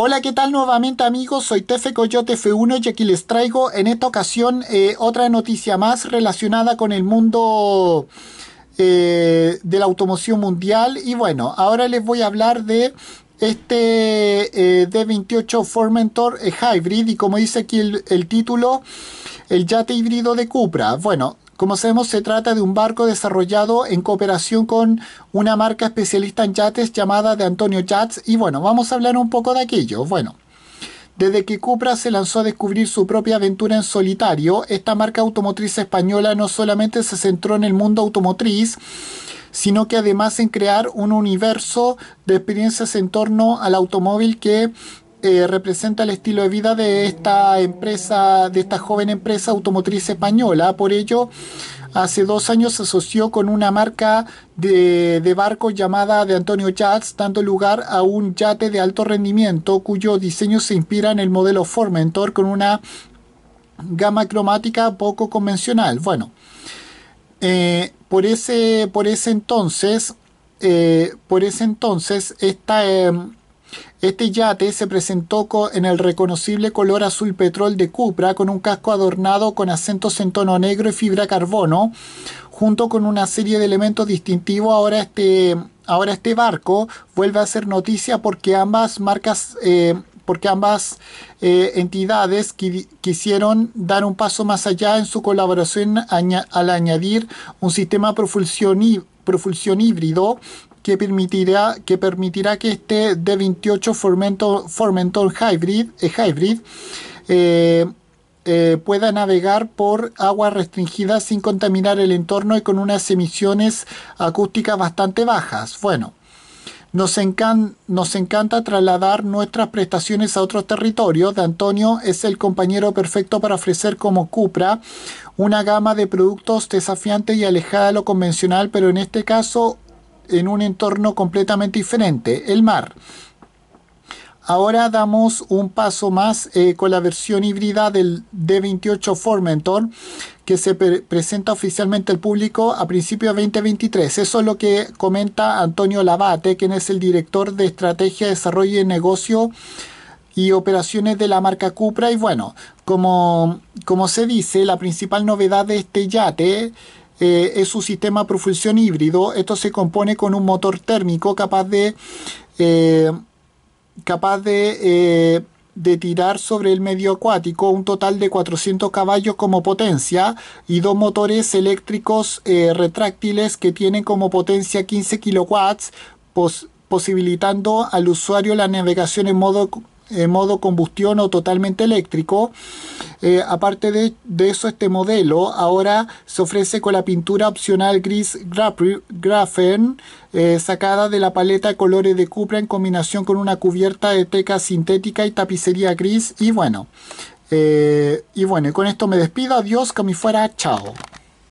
Hola, ¿qué tal nuevamente amigos? Soy Tefe Coyote F1 y aquí les traigo en esta ocasión eh, otra noticia más relacionada con el mundo eh, de la automoción mundial. Y bueno, ahora les voy a hablar de este eh, D28 Formentor Hybrid y como dice aquí el, título, el yate híbrido de Cupra. Bueno, como sabemos, se trata de un barco desarrollado en cooperación con una marca especialista en yates llamada de Antonio Yats. Y bueno, vamos a hablar un poco de aquello. Bueno. Desde que Cupra se lanzó a descubrir su propia aventura en solitario, esta marca automotriz española no solamente se centró en el mundo automotriz, sino que además en crear un universo de experiencias en torno al automóvil que eh, representa el estilo de vida de esta empresa, de esta joven empresa automotriz española. Por ello, hace dos años se asoció con una marca de, de barcos llamada de Antonio Yachts, dando lugar a un yate de alto rendimiento cuyo diseño se inspira en el modelo Formentor con una gama cromática poco convencional. Bueno, eh, por, ese, por ese entonces, eh, por ese entonces, esta, em, este yate se presentó en el reconocible color azul petrol de Cupra con un casco adornado con acentos en tono negro y fibra carbono, junto con una serie de elementos distintivos. Ahora este, ahora este barco vuelve a ser noticia porque ambas marcas eh, porque ambas eh, entidades quisieron dar un paso más allá en su colaboración al añadir un sistema propulsión, propulsión híbrido que permitirá que, permitirá que este D28 Formentor, Hybrid, eh, hybrid eh, eh, pueda navegar por aguas restringidas sin contaminar el entorno y con unas emisiones acústicas bastante bajas. Bueno, nos, nos, encanta trasladar nuestras prestaciones a otros territorios. De Antonio es el compañero perfecto para ofrecer como Cupra una gama de productos desafiantes y alejada de lo convencional, pero en este caso en un entorno completamente diferente, el mar. Ahora damos un paso más eh, con la versión híbrida del D28 Formentor que se presenta oficialmente al público a principios de 2023. Eso es lo que comenta Antonio Labate... quien es el director de Estrategia, Desarrollo y Negocio y operaciones de la marca Cupra. Y bueno, como, como se dice, la principal novedad de este yate eh, es un sistema de propulsión híbrido. Esto se compone con un motor térmico capaz de, eh, capaz eh, de, tirar sobre el medio acuático un total de 400 caballos como potencia y dos motores eléctricos retráctiles que tienen como potencia 15 kilowatts, posibilitando al usuario la navegación en modo en eh, modo combustión o totalmente eléctrico. Eh, aparte de, eso, este modelo ahora se ofrece con la pintura opcional gris Grafen eh, sacada de la paleta de colores de Cupra en combinación con una cubierta de teca sintética y tapicería gris. Y bueno, y bueno, y con esto me despido. Adiós, que me fuera. Chao.